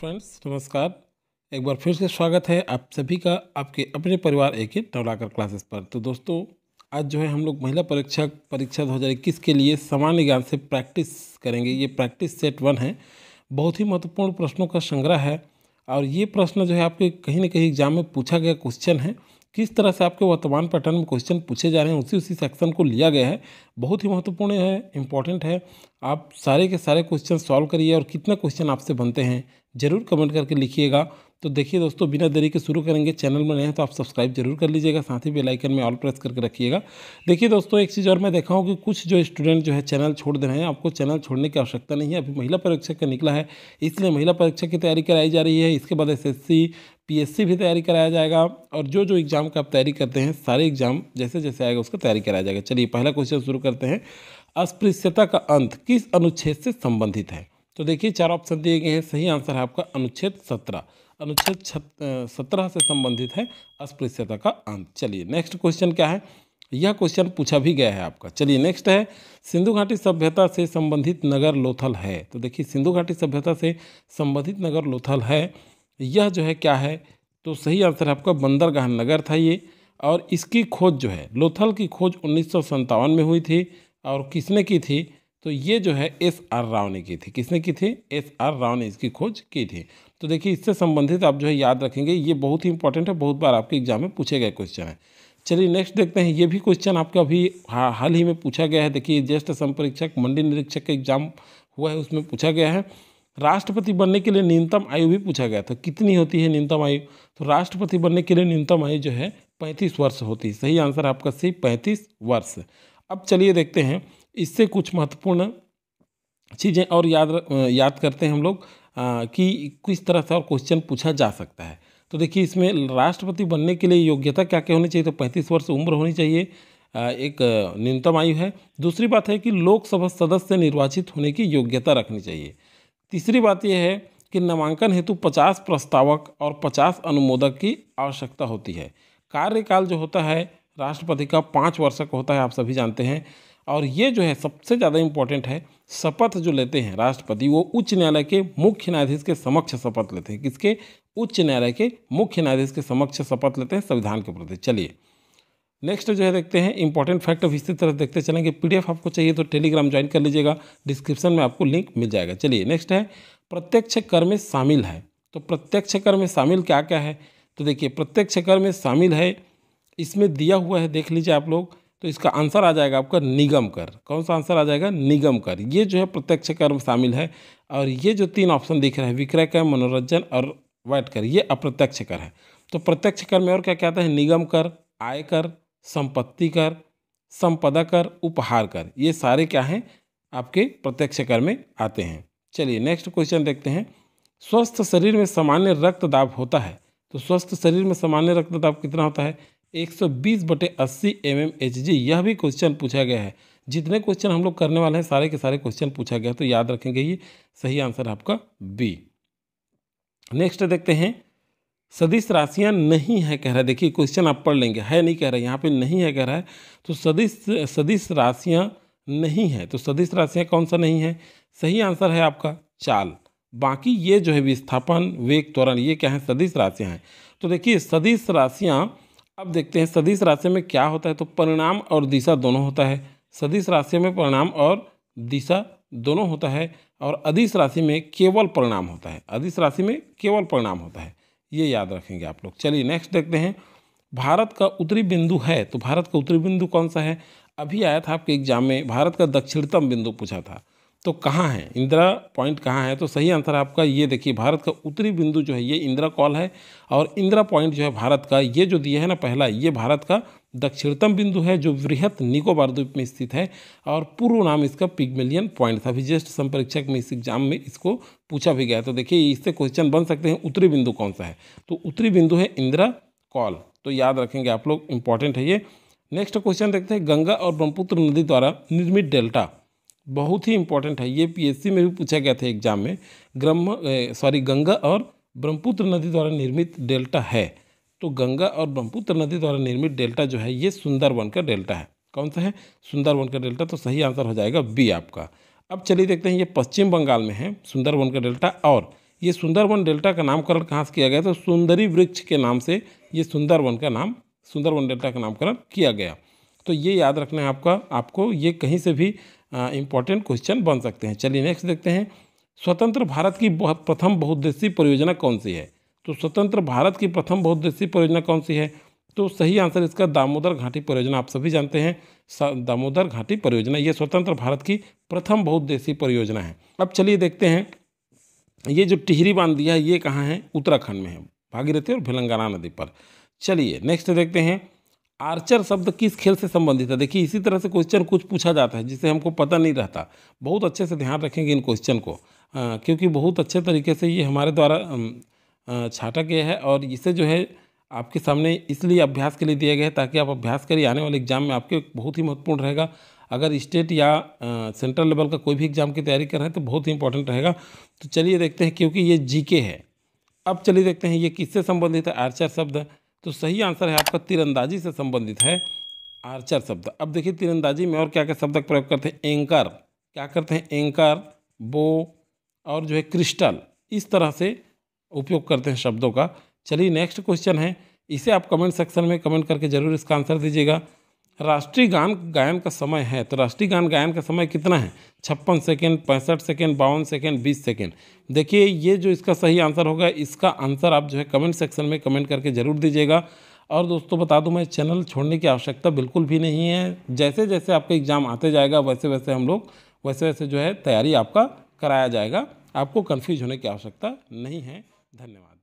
friends नमस्कार एक बार फिर से स्वागत है आप सभी का आपके अपने परिवार एक ही नवलाकर क्लासेस पर तो दोस्तों आज जो है हम लोग महिला परीक्षा परीक्षा 2021 के लिए सामान्य ज्ञान से प्रैक्टिस करेंगे ये प्रैक्टिस सेट वन है बहुत ही महत्वपूर्ण प्रश्नों का संग्रह है और ये प्रश्न जो है आपके कहीं ना कहीं एग्जाम में पूछा गया क्वेश्चन है किस तरह से आपके वर्तमान पैटर्न में क्वेश्चन पूछे जा रहे हैं उसी उसी सेक्शन को लिया गया है बहुत ही महत्वपूर्ण है इंपॉर्टेंट है आप सारे के सारे क्वेश्चन सॉल्व करिए और कितना क्वेश्चन आपसे बनते हैं ज़रूर कमेंट करके लिखिएगा तो देखिए दोस्तों बिना देरी के शुरू करेंगे चैनल में नए हैं तो आप सब्सक्राइब जरूर कर लीजिएगा साथ ही बेल आइकन में ऑल प्रेस करके रखिएगा देखिए दोस्तों एक चीज़ और मैं देखा हूँ कि कुछ जो स्टूडेंट जो है चैनल छोड़ दे रहे हैं आपको चैनल छोड़ने की आवश्यकता नहीं है अभी महिला परीक्षा का निकला है इसलिए महिला परीक्षा की तैयारी कराई जा रही है इसके बाद एस सी भी तैयारी कराया जाएगा और जो जो एग्ज़ाम का आप तैयारी करते हैं सारे एग्ज़ाम जैसे जैसे आएगा उसका तैयारी कराया जाएगा चलिए पहला क्वेश्चन शुरू करते हैं अस्पृश्यता का अंत किस अनुच्छेद से संबंधित है तो देखिए चार ऑप्शन दिए गए हैं सही आंसर है आपका अनुच्छेद सत्रह अनुच्छेद सत्रह से संबंधित है अस्पृश्यता का अंत चलिए नेक्स्ट क्वेश्चन क्या है यह क्वेश्चन पूछा भी गया है आपका चलिए नेक्स्ट है सिंधु घाटी सभ्यता से संबंधित नगर लोथल है तो देखिए सिंधु घाटी सभ्यता से संबंधित नगर लोथल है यह जो है क्या है तो सही आंसर है आपका बंदरगाह नगर था ये और इसकी खोज जो है लोथल की खोज उन्नीस में हुई थी और किसने की थी तो ये जो है एस आर राव ने की थी किसने की थी एस आर राव ने इसकी खोज की थी तो देखिए इससे संबंधित आप जो है याद रखेंगे ये बहुत ही इंपॉर्टेंट है बहुत बार आपके एग्जाम में पूछे गए क्वेश्चन है चलिए नेक्स्ट देखते हैं ये भी क्वेश्चन आपका अभी हाल ही में पूछा गया है देखिए ज्येष्ठ संपरीक्षक मंडी निरीक्षक का एग्जाम हुआ है उसमें पूछा गया है राष्ट्रपति बनने के लिए न्यूनतम आयु भी पूछा गया था कितनी होती है न्यूनतम आयु तो राष्ट्रपति बनने के लिए न्यूनतम आयु जो है पैंतीस वर्ष होती है सही आंसर आपका सही पैंतीस वर्ष अब चलिए देखते हैं इससे कुछ महत्वपूर्ण चीज़ें और याद याद करते हैं हम लोग कि किस तरह से और क्वेश्चन पूछा जा सकता है तो देखिए इसमें राष्ट्रपति बनने के लिए योग्यता क्या क्या होनी चाहिए तो पैंतीस वर्ष उम्र होनी चाहिए एक न्यूनतम आयु है दूसरी बात है कि लोकसभा सदस्य निर्वाचित होने की योग्यता रखनी चाहिए तीसरी बात यह है कि नामांकन हेतु पचास प्रस्तावक और पचास अनुमोदक की आवश्यकता होती है कार्यकाल जो होता है राष्ट्रपति का पाँच वर्ष का होता है आप सभी जानते हैं और ये जो है सबसे ज़्यादा इम्पोर्टेंट है शपथ जो लेते हैं राष्ट्रपति वो उच्च न्यायालय के मुख्य न्यायाधीश के समक्ष शपथ लेते हैं किसके उच्च न्यायालय के मुख्य न्यायाधीश के समक्ष शपथ लेते हैं संविधान के प्रति चलिए नेक्स्ट जो है देखते हैं इंपॉर्टेंट फैक्ट ऑफ इसी तरह देखते चलेंगे पीडीएफ आपको चाहिए तो टेलीग्राम ज्वाइन कर लीजिएगा डिस्क्रिप्शन में आपको लिंक मिल जाएगा चलिए नेक्स्ट है प्रत्यक्ष कर में शामिल है तो प्रत्यक्ष कर में शामिल क्या क्या है तो देखिए प्रत्यक्ष कर में शामिल है इसमें दिया हुआ है देख लीजिए आप लोग तो इसका आंसर आ जाएगा आपका निगम कर कौन सा आंसर आ जाएगा निगम कर ये जो है प्रत्यक्ष कर में शामिल है और ये जो तीन ऑप्शन दिख रहा है विक्रय कर मनोरंजन और वैट कर ये अप्रत्यक्ष कर है तो प्रत्यक्ष कर में और क्या क्या आता है निगम कर आय कर संपत्ति कर संपदा कर उपहार कर ये सारे क्या हैं आपके प्रत्यक्ष कर में आते हैं चलिए नेक्स्ट क्वेश्चन देखते हैं स्वस्थ शरीर में सामान्य रक्तदाब होता है तो स्वस्थ शरीर में सामान्य रक्तदाब कितना होता है 120 बटे अस्सी एम एम एच जी यह भी क्वेश्चन पूछा गया है जितने क्वेश्चन हम लोग करने वाले हैं सारे के सारे क्वेश्चन पूछा गया है तो याद रखेंगे ये सही आंसर आपका बी नेक्स्ट देखते हैं सदिश राशियां नहीं है कह रहा है देखिए क्वेश्चन आप पढ़ लेंगे है नहीं कह रहा है यहाँ पे नहीं है कह रहा है तो सदिश सदिश राशियां नहीं है तो सदिश राशियां कौन सा नहीं है सही आंसर है आपका चाल बाकी ये जो है विस्थापन वेग त्वरण ये क्या है सदिश राशियां हैं तो देखिए सदिश राशियां अब देखते हैं सदिश राशि में क्या होता है तो परिणाम और दिशा दोनों होता है सदिश राशि में परिणाम और दिशा दोनों होता है और अधिस राशि में केवल परिणाम होता है अधिस राशि में केवल परिणाम होता है ये याद रखेंगे आप लोग चलिए नेक्स्ट देखते हैं भारत का उत्तरी बिंदु है तो भारत का उत्तरी बिंदु कौन सा है अभी आया था आपके एग्जाम में भारत का दक्षिणतम बिंदु पूछा था तो कहाँ है इंदिरा पॉइंट कहाँ है तो सही आंसर आपका ये देखिए भारत का उत्तरी बिंदु जो है ये इंदिरा कॉल है और इंदिरा पॉइंट जो है भारत का ये जो दिया है ना पहला ये भारत का दक्षिणतम बिंदु है जो वृहत निकोबार द्वीप में स्थित है और पूर्व नाम इसका पिगमिलियन पॉइंट था अभी जस्ट संपरीक्षक में इस एग्जाम में इसको पूछा भी गया तो देखिए इससे क्वेश्चन बन सकते हैं उत्तरी बिंदु कौन सा है तो उत्तरी बिंदु है इंदिरा कॉल तो याद रखेंगे आप लोग इंपॉर्टेंट है ये नेक्स्ट क्वेश्चन देखते हैं गंगा और ब्रह्मपुत्र नदी द्वारा निर्मित डेल्टा बहुत ही इंपॉर्टेंट है ये पीएससी में भी पूछा गया था एग्जाम में ग्रह्म सॉरी गंगा और ब्रह्मपुत्र नदी द्वारा निर्मित डेल्टा है तो गंगा और ब्रह्मपुत्र नदी द्वारा निर्मित डेल्टा जो है ये सुंदरवन का डेल्टा है कौन सा है सुंदरवन का डेल्टा तो सही आंसर हो जाएगा बी आपका अब चलिए देखते हैं ये पश्चिम बंगाल में है सुंदरवन का डेल्टा और ये सुंदरवन डेल्टा का नामकरण कहाँ से किया गया तो सुंदरी वृक्ष के नाम से ये सुंदरवन का नाम सुंदरवन डेल्टा का नामकरण किया गया तो ये याद रखना है आपका आपको ये कहीं से भी इम्पॉर्टेंट क्वेश्चन बन सकते हैं चलिए नेक्स्ट देखते हैं स्वतंत्र भारत की प्रथम बहुद्देशीय परियोजना कौन सी है तो स्वतंत्र भारत की प्रथम बहुद्देशीय परियोजना कौन सी है तो सही आंसर इसका दामोदर घाटी परियोजना आप सभी जानते हैं दामोदर घाटी परियोजना ये स्वतंत्र भारत की प्रथम बहुद्देशीय परियोजना है अब चलिए देखते हैं ये जो टिहरी बांध दिया है ये कहाँ है उत्तराखंड में है भागीरथी और भिलंगाना नदी पर चलिए नेक्स्ट देखते हैं आर्चर शब्द किस खेल से संबंधित है देखिए इसी तरह से क्वेश्चन कुछ पूछा जाता है जिसे हमको पता नहीं रहता बहुत अच्छे से ध्यान रखेंगे इन क्वेश्चन को आ, क्योंकि बहुत अच्छे तरीके से ये हमारे द्वारा छाटा गया है और इसे जो है आपके सामने इसलिए अभ्यास के लिए दिया गया है ताकि आप अभ्यास करिए आने वाले एग्जाम में आपके बहुत ही महत्वपूर्ण रहेगा अगर स्टेट या सेंट्रल लेवल का कोई भी एग्जाम की तैयारी कर रहे हैं तो बहुत ही इंपॉर्टेंट रहेगा तो चलिए देखते हैं क्योंकि ये जीके है अब चलिए देखते हैं ये किससे संबंधित है आर्चर शब्द तो सही आंसर है आपका तीरंदाजी से संबंधित है आर्चर शब्द अब देखिए तीरंदाजी में और क्या क्या शब्द प्रयोग करते हैं एंकर क्या करते हैं एंकर बो और जो है क्रिस्टल इस तरह से उपयोग करते हैं शब्दों का चलिए नेक्स्ट क्वेश्चन है इसे आप कमेंट सेक्शन में कमेंट करके ज़रूर इसका आंसर दीजिएगा राष्ट्रीय गान गायन का समय है तो राष्ट्रीय गान गायन का समय कितना है छप्पन सेकेंड पैंसठ सेकेंड बावन सेकेंड बीस सेकेंड देखिए ये जो इसका सही आंसर होगा इसका आंसर आप जो है कमेंट सेक्शन में कमेंट करके ज़रूर दीजिएगा और दोस्तों बता दूं मैं चैनल छोड़ने की आवश्यकता बिल्कुल भी नहीं है जैसे जैसे आपका एग्ज़ाम आते जाएगा वैसे वैसे हम लोग वैसे वैसे जो है तैयारी आपका कराया जाएगा आपको कन्फ्यूज होने की आवश्यकता नहीं है धन्यवाद